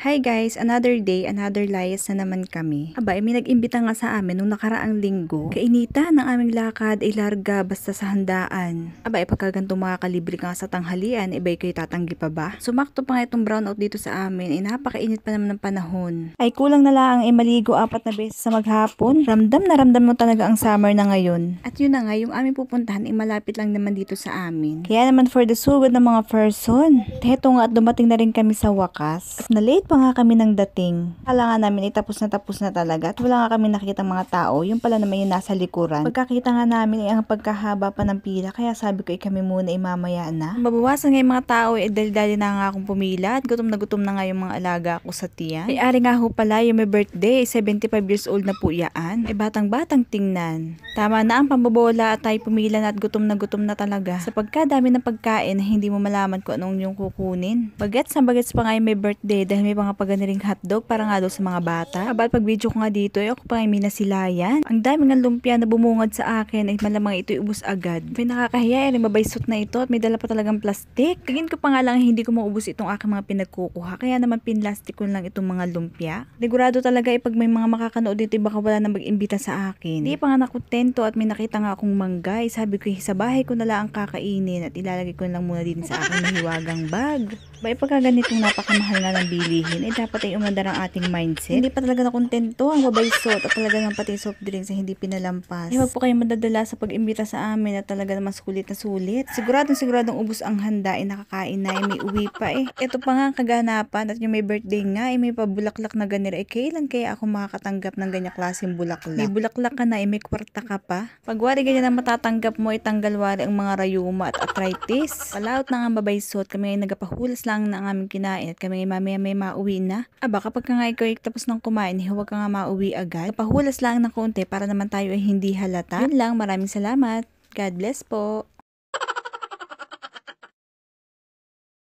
Hi guys! Another day, another layas na naman kami. Aba, eh, may nag-imbita nga sa amin nung nakaraang linggo. Kainita ng aming lakad ay larga basta sa handaan. Aba, eh, pagkaganto makakalibre nga sa tanghalian, iba'y eh, kayo tatanggi pa ba? Sumakto pa nga itong brownout dito sa amin, ay eh, napakainit pa naman ng panahon. Ay kulang na lang ay eh, maligo apat na beses sa maghapon. Ramdam na ramdam mo talaga ang summer na ngayon. At yun na nga, yung aming pupuntahan ay malapit lang naman dito sa amin. Kaya naman for the sugod ng mga person. Teto nga at dumating na rin kami sa wakas. At na late pa nga kami nang dating. Kala namin itapos eh, na tapos na talaga at wala nga kami nakita mga tao. Yung pala naman yung nasa likuran. Pagkakita nga namin ay eh, ang pagkahaba pa ng pila kaya sabi ko ay eh, kami muna ay na. Mabawasan nga yung mga tao ay dahil dali na nga akong pumila at gutom na gutom na nga yung mga alaga ko sa tiyan. Ay ari nga ho pala yung may birthday 75 years old na po yaan. Ay batang batang tingnan. Tama na ang pambobola at tayo pumila na at gutom na gutom na talaga. Sa pagkadami ng pagkain hindi mo malaman kung anong yung kukunin. Bagets na bagets pa nga yung may birthday dahil may mga pagganiring hotdog para nga daw sa mga bata. Abal pag video ko nga dito, ay eh, ako pa na sila yan. Ang dami ng lumpia na bumungad sa akin ay malamang ito ubus agad. May nakakahiya, eh, mabaysot na ito at may dala pa talagang plastik. Tingin ko pa nga lang hindi ko maubos itong aking mga pinagkukuha kaya naman pinlastik ko lang itong mga lumpia. Sigurado talaga eh, pag may mga makakanood dito eh, baka wala na mag-imbita sa akin. Hindi pa nga nakutento at may nakita nga akong manggay. Sabi ko sa bahay ko na lang ang kakainin at ilalagay ko lang muna din sa aking mahiwagang bag. Ba, pagka ganitong napakamahal na ng bilihin sabihin, eh dapat ay umanda ng ating mindset. Hindi pa talaga nakontento ang ang babaysot at talaga ng pati soft drinks ay hindi pinalampas. Eh wag po kayo madadala sa pag-imbita sa amin na talaga naman sulit na sulit. Siguradong siguradong ubus ang handa ay eh, nakakain na eh, may uwi pa eh. Ito pa nga ang kaganapan at yung may birthday nga eh may pabulaklak na ganira eh kailan kaya ako makakatanggap ng ganyang klaseng bulaklak? May bulaklak ka na eh may kwarta ka pa. Pag wari ganyan ang matatanggap mo itanggal eh, wari ang mga rayuma at arthritis. Palaot na nga babaysot kami ay nagapahulas lang ng aming kinain at kami ay mamaya may mau mauwi na. Aba, kapag ka nga ikaw ay tapos ng kumain, eh, huwag ka nga mauwi agad. Pahulas lang ng konti para naman tayo ay hindi halata. Yun lang, maraming salamat. God bless po.